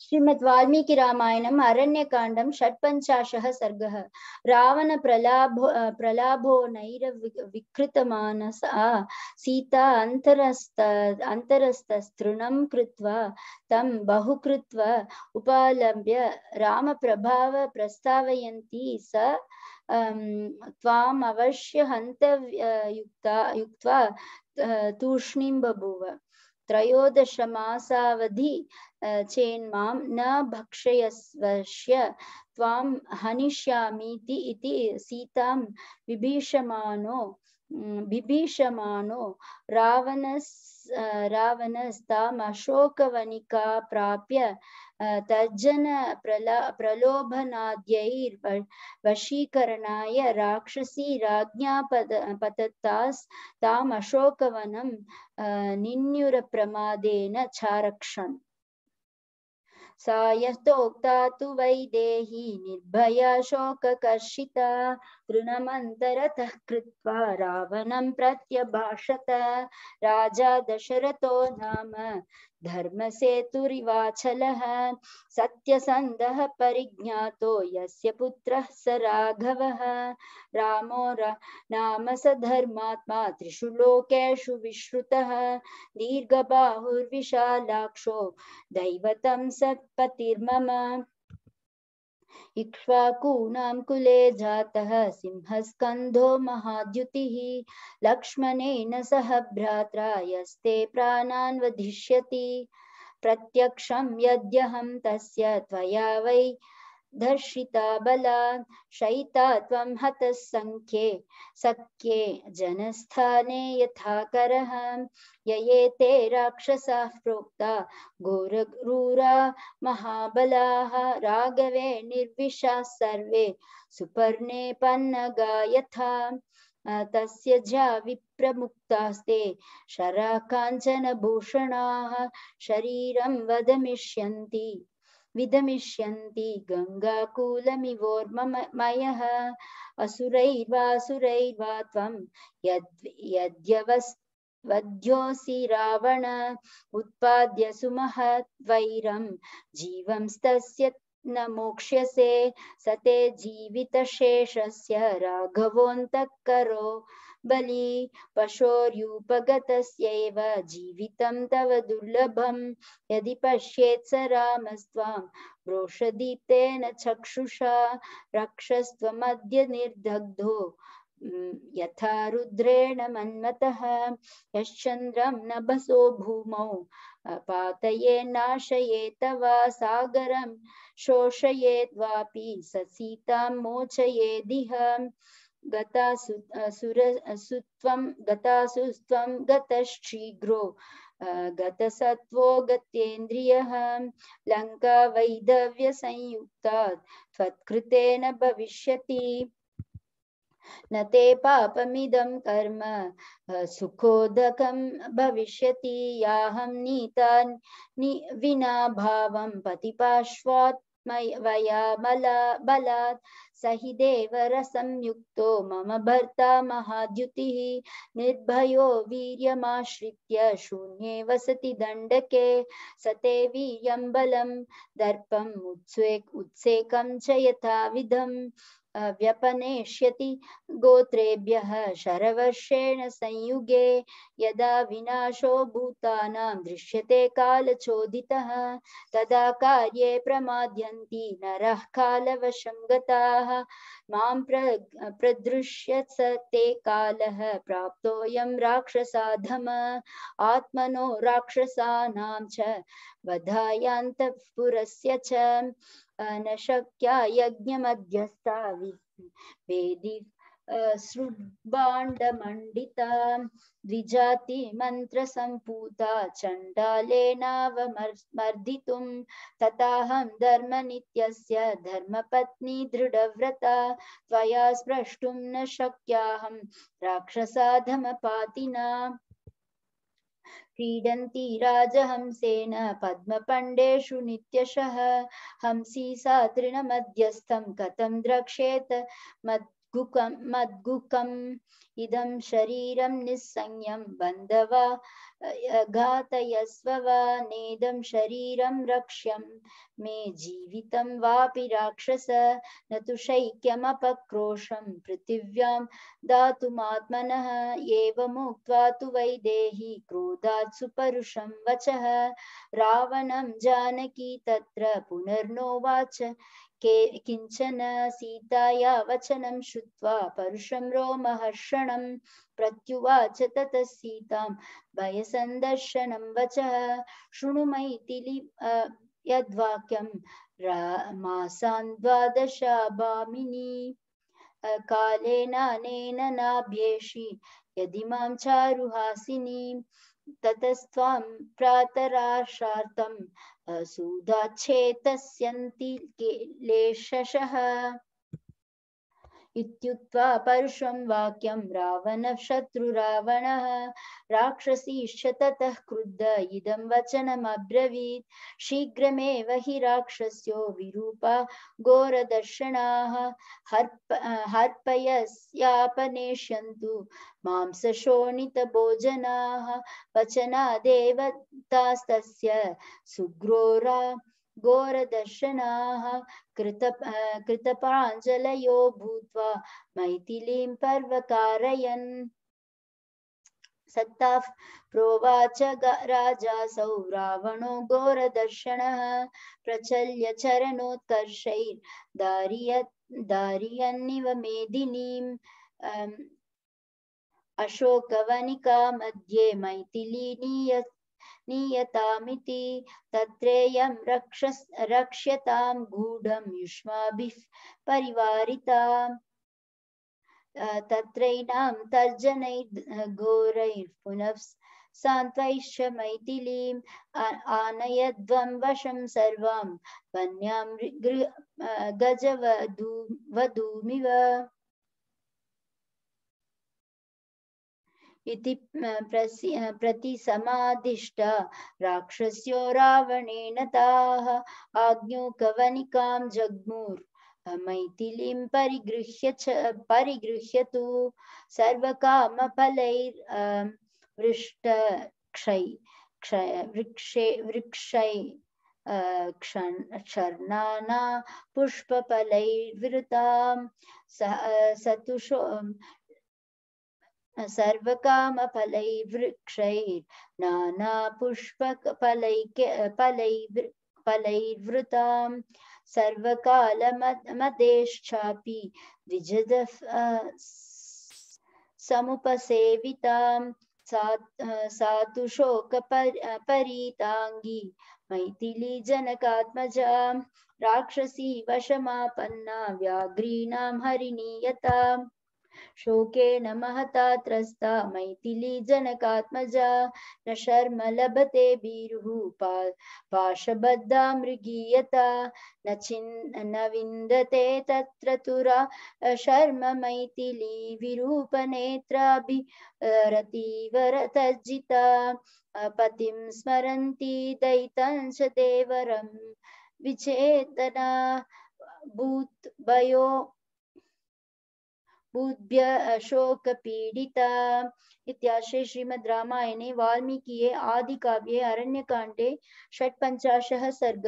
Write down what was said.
श्रीमद् वाल्मीकि रामायणम् अरण्यकाण्डं षट्पञ्चाशः सर्गः रावणप्रलाभो प्रलाभो नैर विकृतमानसा सीता अन्तरस्त अन्तरस्तस्तृणं कृत्वा तं बहु कृत्वा उपालभ्य रामप्रभाव प्रस्तावयन्ती स त्वाम् अवश्य हन्तयुक्ता युक्त्वा तूष्णीं बभूव त्रयोदशमासावधि चेन्मां न भक्षयस्वस्य त्वां हनिष्यामीति इति सीतां विभीषमानो बिभीषमानो रावणस् रावणस्तामशोकवनिका प्राप्य तज्जन प्रला प्रलोभनाद्यैर्वशीकरणाय राक्षसी राज्ञा पत पतत्तास् तामशोकवनं निन्युरप्रमादेन चारक्षन् सायस्तोक्ता तु वैदेही निर्भया शोककर्षिता तृणमन्तरतः कृत्वा रावणं प्रत्यभाषत राजा दशरथो नाम धर्मसेतुरिवाचलः सत्यसन्धः सत्यसंध यस्य पुत्रः स राघवः रामो रा नाम स धर्मात्मा त्रिषु लोकेशु लोकेषु दीर्घ बाहुर्विशालाक्षो दैवतं सत्पतिर्मम इक्ष्वाकूणां कुले जातः सिंहस्कन्धो महाद्युतिः लक्ष्मणेन सह भ्रात्रा यस्ते प्राणान् वधिष्यति प्रत्यक्षं यद्यहं तस्य त्वया वै धर्षिता बला शयिता त्वं हतः सख्ये जनस्थाने यथा करः यये ते राक्षसाः प्रोक्ता घोरक्रूरा महाबलाः राघवे निर्विशाः सर्वे सुपर्णे पन्नगा यथा तस्य जा विप्रमुक्तास्ते शरा काञ्चनभूषणाः शरीरं वदमिष्यन्ति विदमिष्यन्ति गङ्गाकुलमिवोर्ममयः असुरैर्वासुरैर्वा त्वं यद् यद्यवस् रावण उत्पाद्य सुमहद्वैरं जीवंस्तस्य न मोक्ष्यसे स ते जीवितशेषस्य राघवोऽन्तःकरो बलि पशोपगत जीवित तव दुर्लभम यदि पश्येत स रामस्त्वां रोषदीप्तेन चक्षुषा रक्षस्त्वमद्य निर्दग्धो यथा रुद्रेण मन्मतः यश्चन्द्रं नभसो भूमौ पातये नाशये तव सागरं शोषयेद्वापि ससीतां सीतां मोचयेदिह गतासु सुर सुत्वं गतासुस्त्वं गतश्शीघ्रो गतसत्त्वो त्वत्कृतेन भविष्यति पापमिदं कर्म सुखोदकं भविष्यति याहं नीता नी विना भावं पतिपाश्वात् संयुक्त मम भर्ता महाद्युति निर्भयो वीर्यमाश्रित्य शून्य वसति दंडके सते वीर बलम दर्पम दर्पम् उत्सेक यथाविधम व्यपनेष्यति गोत्रेभ्यः शरवर्षेण संयुगे यदा विनाशो भूतानां दृश्यते कालचोदितः तदा कार्ये प्रमाद्यन्ति नरः कालवशं गताः मां प्र प्रदृश्य स ते कालः प्राप्तोऽयं राक्षसाधम आत्मनो राक्षसानां च वधायान्तः पुरस्य च न शक्या यज्ञमध्यस्था वेदि सृड्भाण्डमण्डिता द्विजातिमन्त्रसम्पूता चण्डालेनावमर्दितुं तथाहं धर्मनित्यस्य धर्मपत्नी दृढव्रता त्वया स्प्रष्टुं न शक्याहं राक्षसाधमपातिना क्रीडन्ति राजहंसेन पद्मपण्डेषु नित्यशः हंसी सा तृणमध्यस्थं कथं द्रक्षेत मद्गुकं मद्गुकं इदं शरीरं निस्संज्ञं बन्धव घातयस्व वा नेदं शरीरं रक्ष्यं मे जीवितं वापि राक्षस न तु शैक्यमपक्रोशं पृथिव्यां दातुमात्मनः एवमुक्त्वा तु वैदेही क्रोधात् सुपरुषं वचः रावणं जानकी तत्र पुनर्नोवाच के किञ्चन सीताया वचनं श्रुत्वा परुषं रोमहर्षण प्राणं प्रत्युवाच ततः सीतां भयसन्दर्शनं वचः शृणु मैथिली यद्वाक्यं रामासान् द्वादशाभामिनी कालेनानेन नाभ्येषि यदि मां चारुहासिनी ततस्त्वां प्रातराशार्थं सुधाच्छेतस्यन्ति लेशशः इत्युक्त्वा परुषं वाक्यं रावणः शत्रुरावणः राक्षसीश्च ततः क्रुद्ध इदं वचनमब्रवीत् शीघ्रमेव हि राक्षस्यो विरूपा घोरदर्शनाः हर्प हर्पयस्यापनेष्यन्तु मांसशोणितभोजनाः वचनादेवतास्तस्य सुग्रोरा घोरदर्शनाः कृत कृतपाञ्जलयो भूत्वा मैथिलीं पर्वकारयन् सत्ताः प्रोवाच राजा राजासौ रावणो घोरदर्शनः प्रचल्य चरणोत्कर्षैर्दारिय दारियन्निव मेदिनीम् अशोकवनिका मध्ये मैथिलीनीय नियतामिति तत्रेयं रक्षस् रक्ष्यतां गूढं युष्माभिः परिवारितां तत्रैणां तर्जनैर् घोरैः पुनः सान्त्वैश्च मैथिलीम् आनयध्वं वशं सर्वां वन्यां गजवधू वधूमिव इति प्रति समाधिष्ट राक्षस्यो रावणेन ताः आज्ञो कवनिकां जग्मुर् मैथिलीं परिगृह्य च परिगृह्यतु तु सर्वकामफलैर् वृष्टक्षै क्षय वृक्षे वृक्षै क्षर्णाना पुष्पफलैर्वृतां सतुषो सर्व काम फल वृक्ष नाना पुष्प सर्वकामफलै वृक्षैर् नानापुष्पफलैक फलै फलैर्वृतां सर्वकालमदेश्चापि द्विजद परीतांगी मैथिली मैथिलीजनकात्मजां राक्षसी वशमापन्ना व्याघ्रीण हरिणीयता शोकेन महता त्रस्ता मैथिलीजनकात्मजा न शर्म लभते पा पाशबद्धा मृगीयता न छिन् न विन्दते तत्र तुरा शर्म मैथिली विरूपनेत्राभि रतीवरतर्जिता पतिं स्मरन्ति दयितं च देवरं विचेतना भूत् भयो बुद्ध्य अशोकपीडिता इत्याशय श्रीमद्रामायणे वाल्मीकिये कांडे षट पंचाश सर्ग